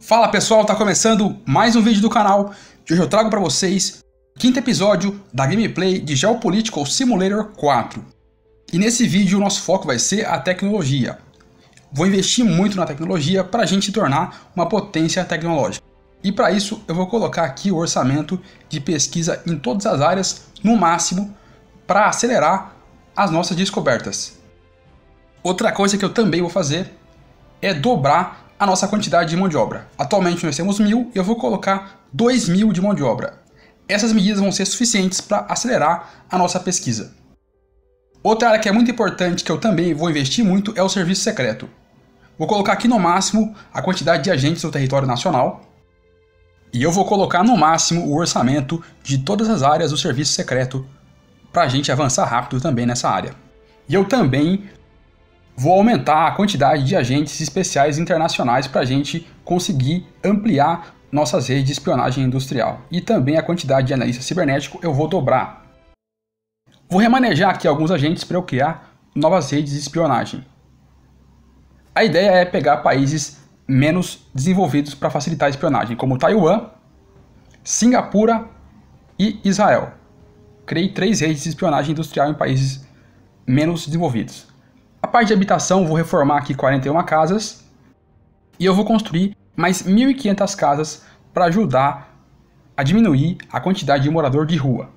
Fala pessoal, tá começando mais um vídeo do canal. hoje eu trago para vocês o quinto episódio da gameplay de Geopolitical Simulator 4. E nesse vídeo o nosso foco vai ser a tecnologia. Vou investir muito na tecnologia para a gente se tornar uma potência tecnológica. E para isso eu vou colocar aqui o orçamento de pesquisa em todas as áreas no máximo para acelerar as nossas descobertas. Outra coisa que eu também vou fazer é dobrar a nossa quantidade de mão de obra. Atualmente nós temos mil e eu vou colocar dois mil de mão de obra. Essas medidas vão ser suficientes para acelerar a nossa pesquisa. Outra área que é muito importante que eu também vou investir muito é o serviço secreto. Vou colocar aqui no máximo a quantidade de agentes do território nacional. E eu vou colocar no máximo o orçamento de todas as áreas do serviço secreto para a gente avançar rápido também nessa área. E eu também Vou aumentar a quantidade de agentes especiais internacionais para a gente conseguir ampliar nossas redes de espionagem industrial. E também a quantidade de analista cibernético eu vou dobrar. Vou remanejar aqui alguns agentes para eu criar novas redes de espionagem. A ideia é pegar países menos desenvolvidos para facilitar a espionagem, como Taiwan, Singapura e Israel. Criei três redes de espionagem industrial em países menos desenvolvidos. A parte de habitação, vou reformar aqui 41 casas e eu vou construir mais 1.500 casas para ajudar a diminuir a quantidade de morador de rua.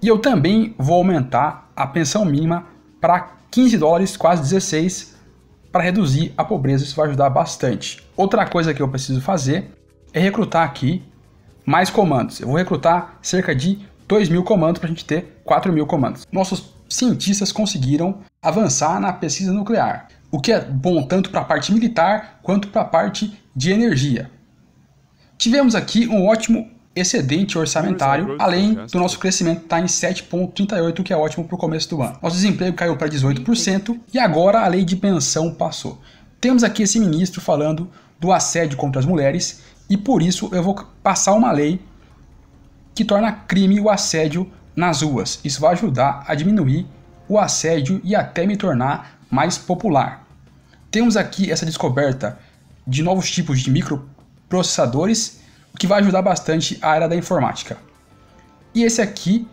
E eu também vou aumentar a pensão mínima para 15 dólares, quase 16, para reduzir a pobreza, isso vai ajudar bastante. Outra coisa que eu preciso fazer é recrutar aqui mais comandos. Eu vou recrutar cerca de 2 mil comandos para a gente ter 4 mil comandos. Nossos cientistas conseguiram avançar na pesquisa nuclear, o que é bom tanto para a parte militar quanto para a parte de energia. Tivemos aqui um ótimo excedente orçamentário, além do nosso crescimento estar tá em 7,38, que é ótimo para o começo do ano. Nosso desemprego caiu para 18% e agora a lei de pensão passou. Temos aqui esse ministro falando do assédio contra as mulheres e por isso eu vou passar uma lei que torna crime o assédio nas ruas. Isso vai ajudar a diminuir o assédio e até me tornar mais popular. Temos aqui essa descoberta de novos tipos de microprocessadores, o que vai ajudar bastante a área da informática. E esse aqui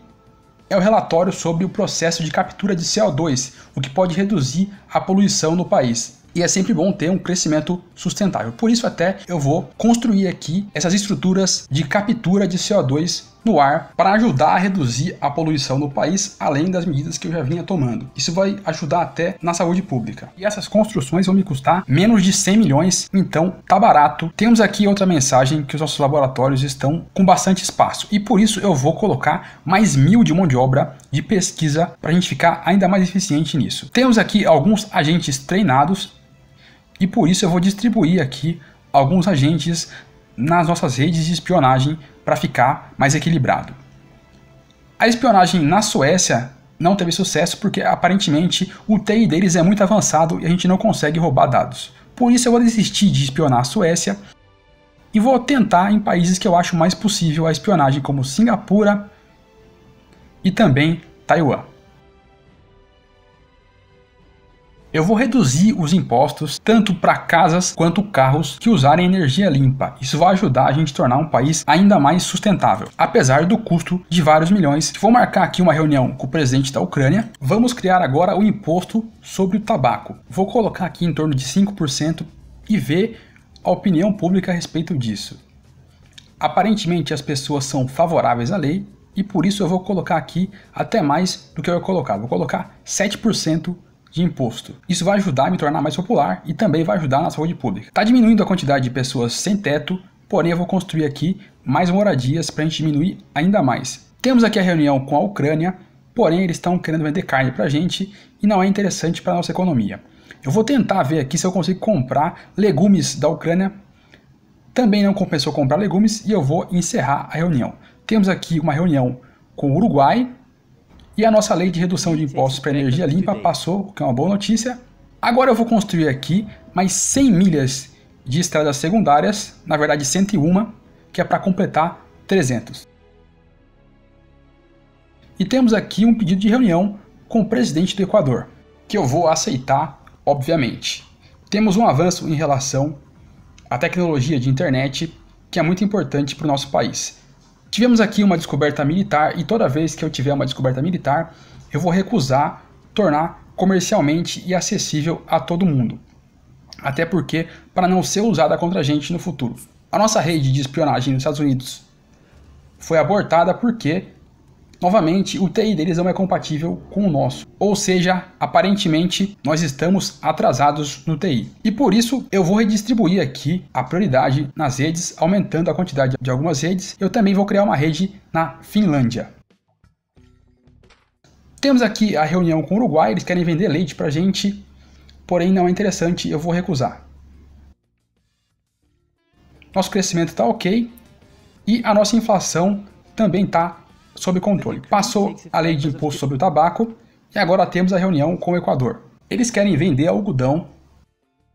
é o relatório sobre o processo de captura de CO2, o que pode reduzir a poluição no país. E é sempre bom ter um crescimento sustentável. Por isso até eu vou construir aqui essas estruturas de captura de CO2 no ar para ajudar a reduzir a poluição no país, além das medidas que eu já vinha tomando. Isso vai ajudar até na saúde pública. E essas construções vão me custar menos de 100 milhões, então tá barato. Temos aqui outra mensagem que os nossos laboratórios estão com bastante espaço e por isso eu vou colocar mais mil de mão de obra de pesquisa para a gente ficar ainda mais eficiente nisso. Temos aqui alguns agentes treinados e por isso eu vou distribuir aqui alguns agentes nas nossas redes de espionagem para ficar mais equilibrado. A espionagem na Suécia não teve sucesso porque aparentemente o TI deles é muito avançado e a gente não consegue roubar dados. Por isso eu vou desistir de espionar a Suécia e vou tentar em países que eu acho mais possível a espionagem, como Singapura e também Taiwan. Eu vou reduzir os impostos tanto para casas quanto carros que usarem energia limpa. Isso vai ajudar a gente a tornar um país ainda mais sustentável, apesar do custo de vários milhões. Vou marcar aqui uma reunião com o presidente da Ucrânia. Vamos criar agora o imposto sobre o tabaco. Vou colocar aqui em torno de 5% e ver a opinião pública a respeito disso. Aparentemente as pessoas são favoráveis à lei e por isso eu vou colocar aqui até mais do que eu ia colocar. Vou colocar 7% de imposto. Isso vai ajudar a me tornar mais popular e também vai ajudar na saúde pública. Está diminuindo a quantidade de pessoas sem teto, porém eu vou construir aqui mais moradias para a gente diminuir ainda mais. Temos aqui a reunião com a Ucrânia, porém eles estão querendo vender carne para a gente e não é interessante para a nossa economia. Eu vou tentar ver aqui se eu consigo comprar legumes da Ucrânia. Também não compensou comprar legumes e eu vou encerrar a reunião. Temos aqui uma reunião com o Uruguai, e a nossa lei de redução de impostos para é energia limpa passou, o que é uma boa notícia. Agora eu vou construir aqui mais 100 milhas de estradas secundárias, na verdade 101, que é para completar 300. E temos aqui um pedido de reunião com o presidente do Equador, que eu vou aceitar, obviamente. Temos um avanço em relação à tecnologia de internet, que é muito importante para o nosso país. Tivemos aqui uma descoberta militar e toda vez que eu tiver uma descoberta militar, eu vou recusar tornar comercialmente e acessível a todo mundo. Até porque para não ser usada contra a gente no futuro. A nossa rede de espionagem nos Estados Unidos foi abortada porque Novamente, o TI deles não é compatível com o nosso. Ou seja, aparentemente, nós estamos atrasados no TI. E por isso, eu vou redistribuir aqui a prioridade nas redes, aumentando a quantidade de algumas redes. Eu também vou criar uma rede na Finlândia. Temos aqui a reunião com o Uruguai, eles querem vender leite para a gente, porém não é interessante, eu vou recusar. Nosso crescimento está ok e a nossa inflação também está sob controle. Passou a lei de imposto sobre o tabaco e agora temos a reunião com o Equador. Eles querem vender algodão.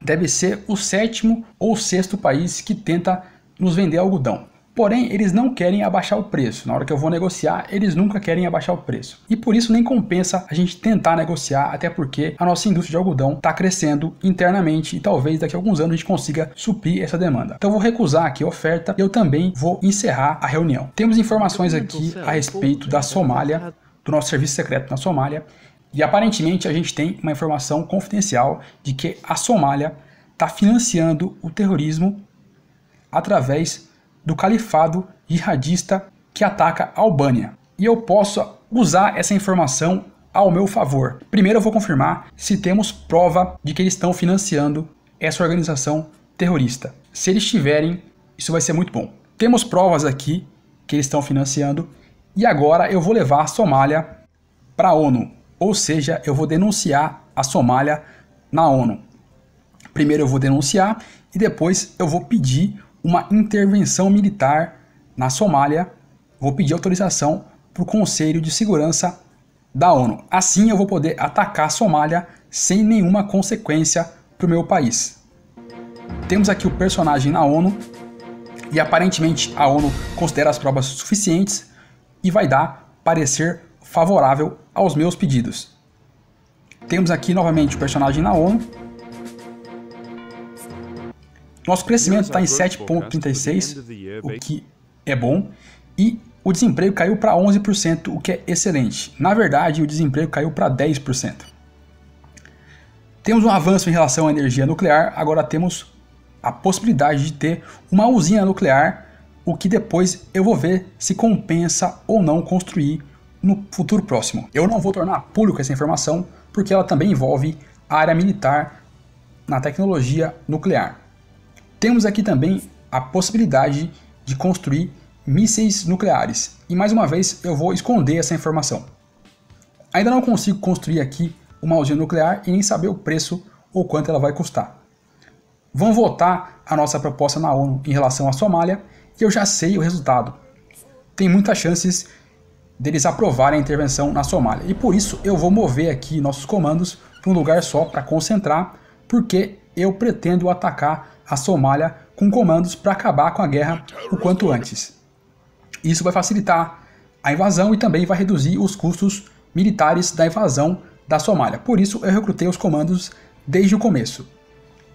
Deve ser o sétimo ou sexto país que tenta nos vender algodão. Porém, eles não querem abaixar o preço. Na hora que eu vou negociar, eles nunca querem abaixar o preço. E por isso nem compensa a gente tentar negociar, até porque a nossa indústria de algodão está crescendo internamente e talvez daqui a alguns anos a gente consiga suprir essa demanda. Então vou recusar aqui a oferta e eu também vou encerrar a reunião. Temos informações aqui a respeito da Somália, do nosso serviço secreto na Somália, e aparentemente a gente tem uma informação confidencial de que a Somália está financiando o terrorismo através do califado jihadista que ataca a Albânia. E eu posso usar essa informação ao meu favor. Primeiro eu vou confirmar se temos prova de que eles estão financiando essa organização terrorista. Se eles tiverem, isso vai ser muito bom. Temos provas aqui que eles estão financiando e agora eu vou levar a Somália para a ONU, ou seja, eu vou denunciar a Somália na ONU. Primeiro eu vou denunciar e depois eu vou pedir uma intervenção militar na Somália, vou pedir autorização para o Conselho de Segurança da ONU. Assim eu vou poder atacar a Somália sem nenhuma consequência para o meu país. Temos aqui o personagem na ONU e aparentemente a ONU considera as provas suficientes e vai dar parecer favorável aos meus pedidos. Temos aqui novamente o personagem na ONU nosso crescimento está em 7,36, o que é bom, e o desemprego caiu para 11%, o que é excelente. Na verdade, o desemprego caiu para 10%. Temos um avanço em relação à energia nuclear, agora temos a possibilidade de ter uma usina nuclear, o que depois eu vou ver se compensa ou não construir no futuro próximo. Eu não vou tornar público essa informação, porque ela também envolve a área militar na tecnologia nuclear. Temos aqui também a possibilidade de construir mísseis nucleares. E mais uma vez eu vou esconder essa informação. Ainda não consigo construir aqui uma usina nuclear e nem saber o preço ou quanto ela vai custar. Vão votar a nossa proposta na ONU em relação à Somália e eu já sei o resultado. Tem muitas chances deles aprovarem a intervenção na Somália. E por isso eu vou mover aqui nossos comandos para um lugar só para concentrar, porque eu pretendo atacar a Somália com comandos para acabar com a guerra o quanto antes. Isso vai facilitar a invasão e também vai reduzir os custos militares da invasão da Somália. Por isso eu recrutei os comandos desde o começo.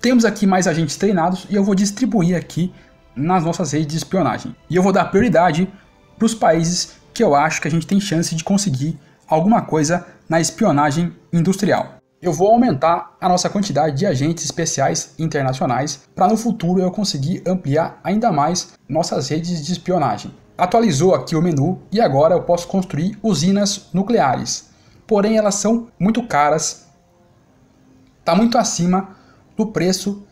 Temos aqui mais agentes treinados e eu vou distribuir aqui nas nossas redes de espionagem. E eu vou dar prioridade para os países que eu acho que a gente tem chance de conseguir alguma coisa na espionagem industrial eu vou aumentar a nossa quantidade de agentes especiais internacionais para no futuro eu conseguir ampliar ainda mais nossas redes de espionagem. Atualizou aqui o menu e agora eu posso construir usinas nucleares. Porém, elas são muito caras, está muito acima do preço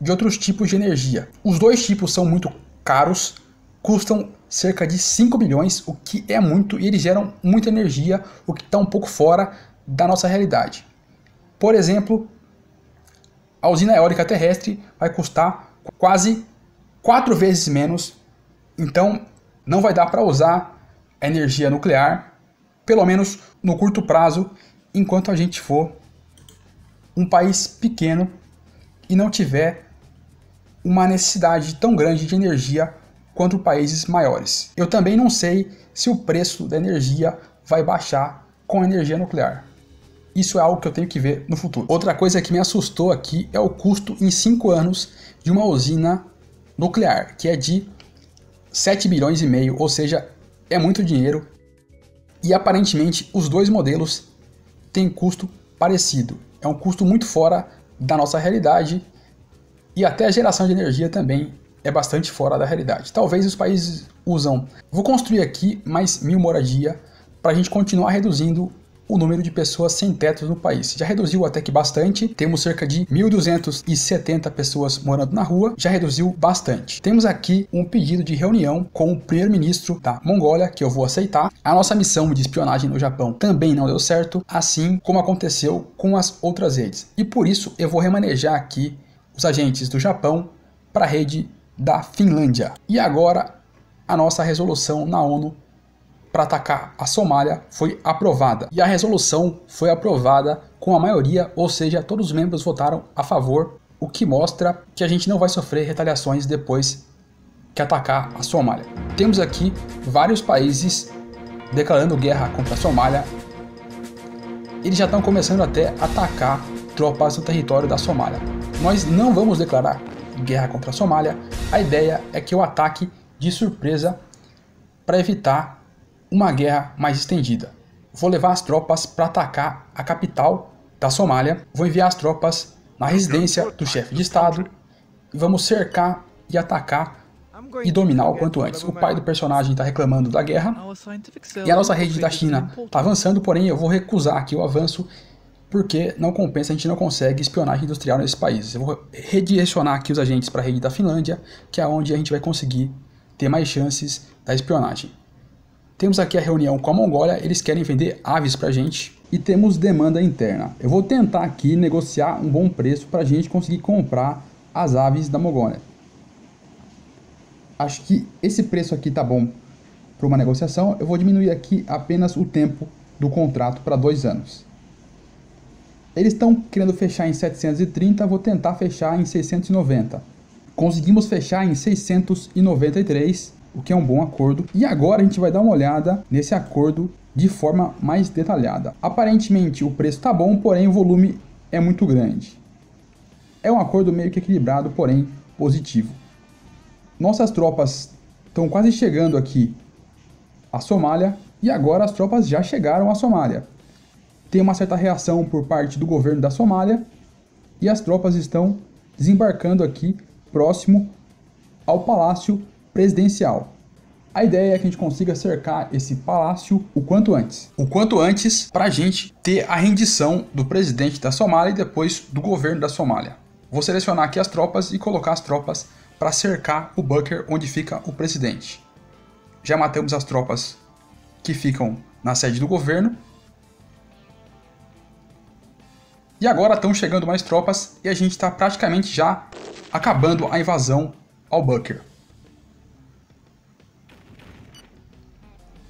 de outros tipos de energia. Os dois tipos são muito caros, custam cerca de 5 bilhões, o que é muito, e eles geram muita energia, o que está um pouco fora da nossa realidade. Por exemplo, a usina eólica terrestre vai custar quase quatro vezes menos, então não vai dar para usar a energia nuclear, pelo menos no curto prazo, enquanto a gente for um país pequeno e não tiver uma necessidade tão grande de energia quanto países maiores. Eu também não sei se o preço da energia vai baixar com a energia nuclear. Isso é algo que eu tenho que ver no futuro. Outra coisa que me assustou aqui é o custo em 5 anos de uma usina nuclear, que é de 7 bilhões e meio, ou seja, é muito dinheiro. E aparentemente os dois modelos têm custo parecido. É um custo muito fora da nossa realidade e até a geração de energia também é bastante fora da realidade. Talvez os países usam, vou construir aqui mais mil moradia para a gente continuar reduzindo o número de pessoas sem teto no país. Já reduziu até que bastante, temos cerca de 1.270 pessoas morando na rua, já reduziu bastante. Temos aqui um pedido de reunião com o primeiro-ministro da Mongólia, que eu vou aceitar. A nossa missão de espionagem no Japão também não deu certo, assim como aconteceu com as outras redes. E por isso eu vou remanejar aqui os agentes do Japão para a rede da Finlândia. E agora a nossa resolução na ONU para atacar a Somália foi aprovada. E a resolução foi aprovada com a maioria, ou seja, todos os membros votaram a favor, o que mostra que a gente não vai sofrer retaliações depois que atacar a Somália. Temos aqui vários países declarando guerra contra a Somália. Eles já estão começando até a atacar tropas no território da Somália. Nós não vamos declarar guerra contra a Somália. A ideia é que o ataque de surpresa para evitar uma guerra mais estendida. Vou levar as tropas para atacar a capital da Somália, vou enviar as tropas na residência do chefe de Estado e vamos cercar e atacar e dominar o quanto antes. O pai do personagem está reclamando da guerra e a nossa rede da China está avançando, porém eu vou recusar aqui o avanço porque não compensa, a gente não consegue espionagem industrial nesses países. Eu vou redirecionar aqui os agentes para a rede da Finlândia, que é onde a gente vai conseguir ter mais chances da espionagem. Temos aqui a reunião com a Mongólia, eles querem vender aves para a gente e temos demanda interna. Eu vou tentar aqui negociar um bom preço para a gente conseguir comprar as aves da Mongólia. Acho que esse preço aqui tá bom para uma negociação. Eu vou diminuir aqui apenas o tempo do contrato para dois anos. Eles estão querendo fechar em 730, vou tentar fechar em 690. Conseguimos fechar em 693 o que é um bom acordo. E agora a gente vai dar uma olhada nesse acordo de forma mais detalhada. Aparentemente o preço está bom, porém o volume é muito grande. É um acordo meio que equilibrado, porém positivo. Nossas tropas estão quase chegando aqui à Somália e agora as tropas já chegaram à Somália. Tem uma certa reação por parte do governo da Somália e as tropas estão desembarcando aqui próximo ao palácio presidencial. A ideia é que a gente consiga cercar esse palácio o quanto antes. O quanto antes para a gente ter a rendição do presidente da Somália e depois do governo da Somália. Vou selecionar aqui as tropas e colocar as tropas para cercar o bunker onde fica o presidente. Já matamos as tropas que ficam na sede do governo. E agora estão chegando mais tropas e a gente está praticamente já acabando a invasão ao bunker.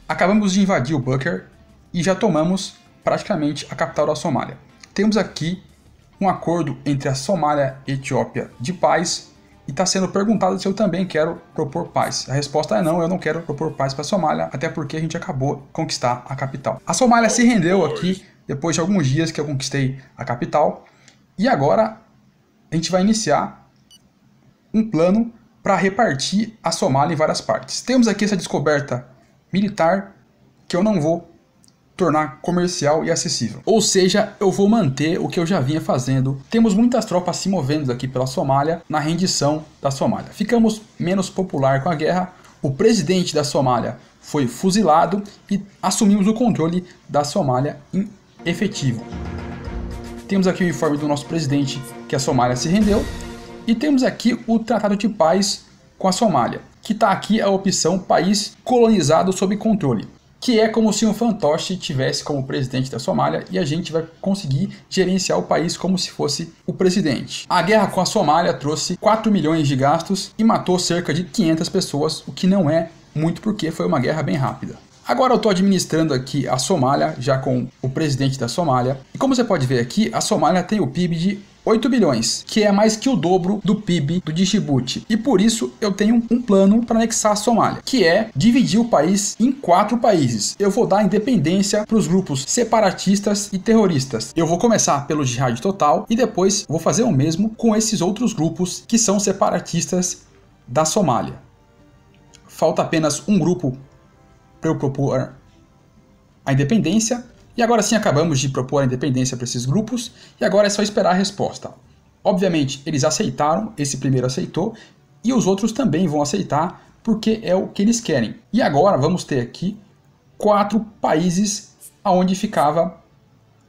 Acabamos de invadir o bunker e já tomamos praticamente a capital da Somália. Temos aqui um acordo entre a Somália e a Etiópia de paz e está sendo perguntado se eu também quero propor paz. A resposta é não, eu não quero propor paz para a Somália, até porque a gente acabou de conquistar a capital. A Somália se rendeu aqui depois de alguns dias que eu conquistei a capital e agora a gente vai iniciar um plano para repartir a Somália em várias partes. Temos aqui essa descoberta militar que eu não vou tornar comercial e acessível. Ou seja, eu vou manter o que eu já vinha fazendo. Temos muitas tropas se movendo aqui pela Somália na rendição da Somália. Ficamos menos popular com a guerra. O presidente da Somália foi fuzilado e assumimos o controle da Somália em efetivo. Temos aqui o informe do nosso presidente que a Somália se rendeu e temos aqui o Tratado de Paz com a Somália, que está aqui a opção país colonizado sob controle, que é como se um fantoche tivesse como presidente da Somália e a gente vai conseguir gerenciar o país como se fosse o presidente. A guerra com a Somália trouxe 4 milhões de gastos e matou cerca de 500 pessoas, o que não é muito porque foi uma guerra bem rápida. Agora eu estou administrando aqui a Somália, já com o presidente da Somália. E como você pode ver aqui, a Somália tem o PIB de 8 bilhões, que é mais que o dobro do PIB do Djibouti. E por isso eu tenho um plano para anexar a Somália, que é dividir o país em quatro países. Eu vou dar independência para os grupos separatistas e terroristas. Eu vou começar pelo Jihad Total e depois vou fazer o mesmo com esses outros grupos que são separatistas da Somália. Falta apenas um grupo para eu propor a independência e agora sim acabamos de propor a independência para esses grupos, e agora é só esperar a resposta. Obviamente, eles aceitaram, esse primeiro aceitou, e os outros também vão aceitar, porque é o que eles querem. E agora vamos ter aqui quatro países aonde ficava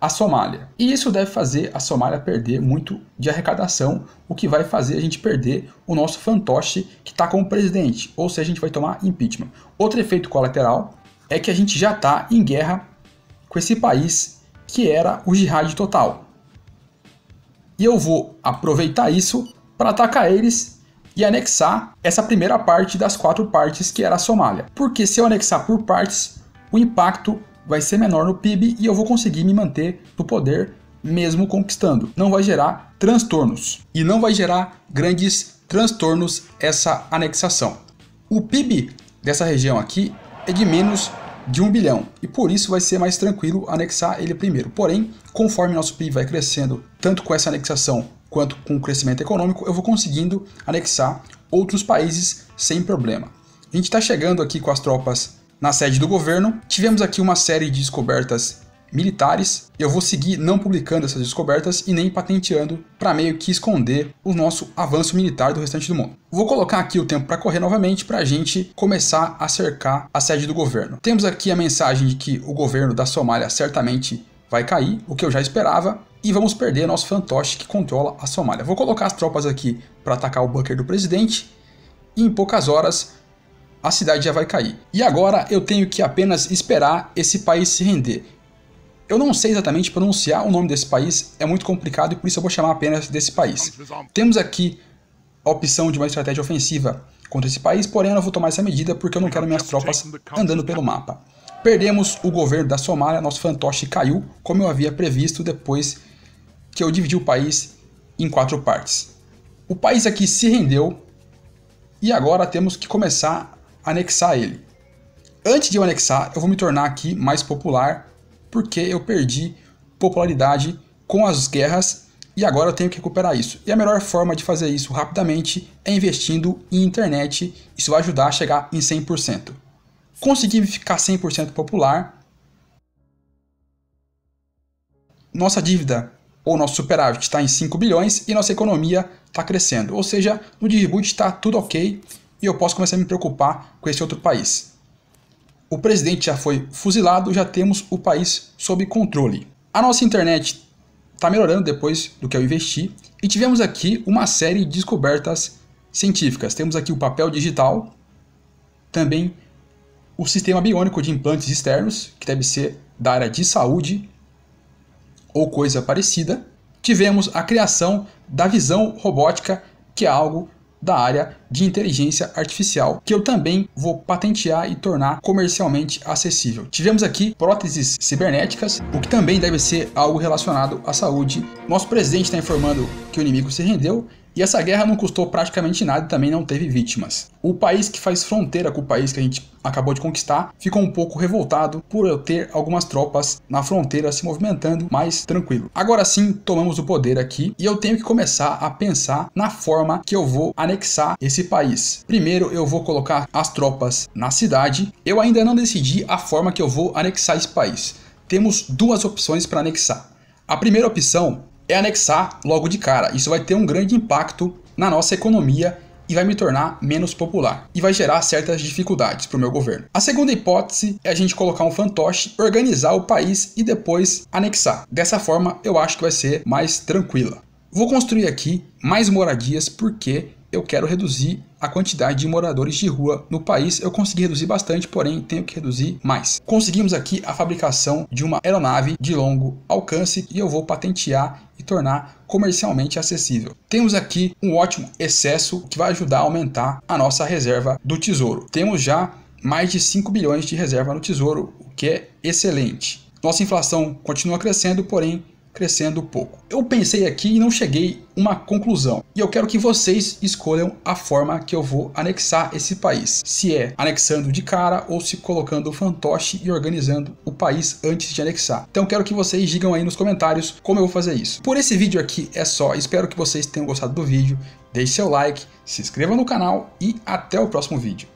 a Somália. E isso deve fazer a Somália perder muito de arrecadação, o que vai fazer a gente perder o nosso fantoche que está como presidente, ou seja, a gente vai tomar impeachment. Outro efeito colateral é que a gente já está em guerra com esse país que era o jihad total. E eu vou aproveitar isso para atacar eles e anexar essa primeira parte das quatro partes que era a Somália. Porque se eu anexar por partes, o impacto vai ser menor no PIB e eu vou conseguir me manter no poder mesmo conquistando. Não vai gerar transtornos e não vai gerar grandes transtornos essa anexação. O PIB dessa região aqui é de menos de 1 bilhão e por isso vai ser mais tranquilo anexar ele primeiro. Porém, conforme nosso PIB vai crescendo, tanto com essa anexação quanto com o crescimento econômico, eu vou conseguindo anexar outros países sem problema. A gente está chegando aqui com as tropas na sede do governo. Tivemos aqui uma série de descobertas militares. Eu vou seguir não publicando essas descobertas e nem patenteando para meio que esconder o nosso avanço militar do restante do mundo. Vou colocar aqui o tempo para correr novamente para a gente começar a cercar a sede do governo. Temos aqui a mensagem de que o governo da Somália certamente vai cair, o que eu já esperava, e vamos perder nosso fantoche que controla a Somália. Vou colocar as tropas aqui para atacar o bunker do presidente e em poucas horas a cidade já vai cair. E agora eu tenho que apenas esperar esse país se render. Eu não sei exatamente pronunciar o nome desse país, é muito complicado e por isso eu vou chamar apenas desse país. Temos aqui a opção de uma estratégia ofensiva contra esse país, porém eu não vou tomar essa medida porque eu não quero minhas tropas andando pelo mapa. Perdemos o governo da Somália, nosso fantoche caiu, como eu havia previsto depois que eu dividi o país em quatro partes. O país aqui se rendeu e agora temos que começar a anexar ele. Antes de eu anexar, eu vou me tornar aqui mais popular porque eu perdi popularidade com as guerras e agora eu tenho que recuperar isso. E a melhor forma de fazer isso rapidamente é investindo em internet. Isso vai ajudar a chegar em 100%. Consegui ficar 100% popular, nossa dívida ou nosso superávit está em 5 bilhões e nossa economia está crescendo. Ou seja, no Digiboot está tudo ok e eu posso começar a me preocupar com esse outro país o presidente já foi fuzilado, já temos o país sob controle. A nossa internet está melhorando depois do que eu investi e tivemos aqui uma série de descobertas científicas. Temos aqui o papel digital, também o sistema biônico de implantes externos, que deve ser da área de saúde ou coisa parecida. Tivemos a criação da visão robótica, que é algo da área de inteligência artificial, que eu também vou patentear e tornar comercialmente acessível. Tivemos aqui próteses cibernéticas, o que também deve ser algo relacionado à saúde. Nosso presidente está informando que o inimigo se rendeu e essa guerra não custou praticamente nada e também não teve vítimas. O país que faz fronteira com o país que a gente acabou de conquistar ficou um pouco revoltado por eu ter algumas tropas na fronteira se movimentando mais tranquilo. Agora sim, tomamos o poder aqui e eu tenho que começar a pensar na forma que eu vou anexar esse país. Primeiro, eu vou colocar as tropas na cidade. Eu ainda não decidi a forma que eu vou anexar esse país. Temos duas opções para anexar. A primeira opção é anexar logo de cara. Isso vai ter um grande impacto na nossa economia e vai me tornar menos popular e vai gerar certas dificuldades para o meu governo. A segunda hipótese é a gente colocar um fantoche, organizar o país e depois anexar. Dessa forma, eu acho que vai ser mais tranquila. Vou construir aqui mais moradias porque eu quero reduzir a quantidade de moradores de rua no país. Eu consegui reduzir bastante, porém tenho que reduzir mais. Conseguimos aqui a fabricação de uma aeronave de longo alcance e eu vou patentear e tornar comercialmente acessível. Temos aqui um ótimo excesso que vai ajudar a aumentar a nossa reserva do tesouro. Temos já mais de 5 bilhões de reserva no tesouro, o que é excelente. Nossa inflação continua crescendo, porém crescendo pouco. Eu pensei aqui e não cheguei uma conclusão. E eu quero que vocês escolham a forma que eu vou anexar esse país. Se é anexando de cara ou se colocando o fantoche e organizando o país antes de anexar. Então quero que vocês digam aí nos comentários como eu vou fazer isso. Por esse vídeo aqui é só. Espero que vocês tenham gostado do vídeo. Deixe seu like, se inscreva no canal e até o próximo vídeo.